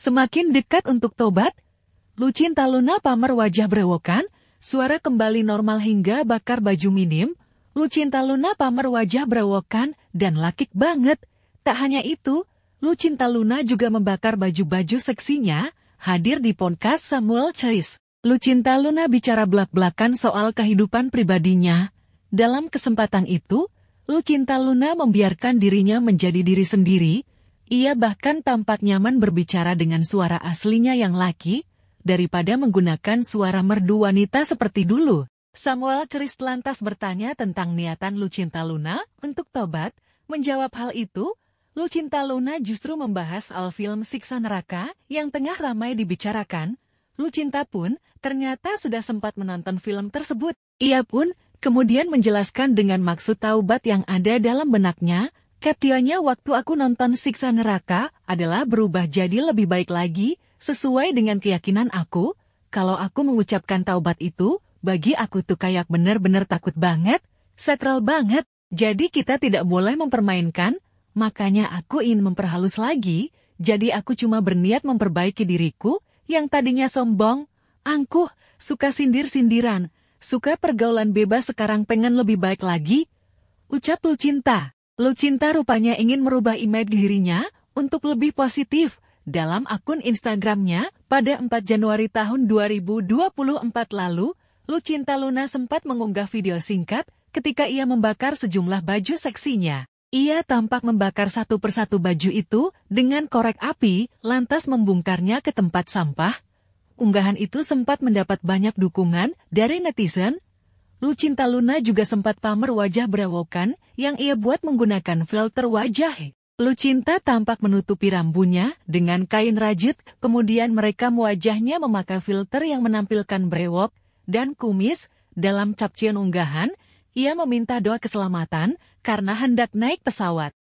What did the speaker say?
Semakin dekat untuk tobat, Lucinta Luna pamer wajah berewokan, suara kembali normal hingga bakar baju minim, Lucinta Luna pamer wajah berewokan dan lakik banget. Tak hanya itu, Lucinta Luna juga membakar baju-baju seksinya, hadir di podcast Samuel Chase. Lucinta Luna bicara belak-belakan soal kehidupan pribadinya. Dalam kesempatan itu, Lucinta Luna membiarkan dirinya menjadi diri sendiri, ia bahkan tampak nyaman berbicara dengan suara aslinya yang laki, daripada menggunakan suara merdu wanita seperti dulu. Samuel Chris lantas bertanya tentang niatan Lucinta Luna untuk tobat. Menjawab hal itu, Lucinta Luna justru membahas al film Siksa Neraka yang tengah ramai dibicarakan. Lucinta pun ternyata sudah sempat menonton film tersebut. Ia pun kemudian menjelaskan dengan maksud taubat yang ada dalam benaknya, Captionnya waktu aku nonton Siksa Neraka adalah berubah jadi lebih baik lagi, sesuai dengan keyakinan aku, kalau aku mengucapkan taubat itu, bagi aku tuh kayak bener-bener takut banget, sakral banget, jadi kita tidak boleh mempermainkan, makanya aku ingin memperhalus lagi, jadi aku cuma berniat memperbaiki diriku, yang tadinya sombong, angkuh, suka sindir-sindiran, suka pergaulan bebas sekarang pengen lebih baik lagi, ucap lu cinta. Lucinta rupanya ingin merubah image dirinya untuk lebih positif dalam akun Instagramnya pada 4 Januari tahun 2024 lalu, Lucinta Luna sempat mengunggah video singkat ketika ia membakar sejumlah baju seksinya. Ia tampak membakar satu persatu baju itu dengan korek api, lantas membungkarnya ke tempat sampah. Unggahan itu sempat mendapat banyak dukungan dari netizen Lucinta Luna juga sempat pamer wajah berawokan yang ia buat menggunakan filter wajah. Lucinta tampak menutupi rambunya dengan kain rajut, kemudian mereka wajahnya memakai filter yang menampilkan brewok dan kumis. Dalam capcian unggahan, ia meminta doa keselamatan karena hendak naik pesawat.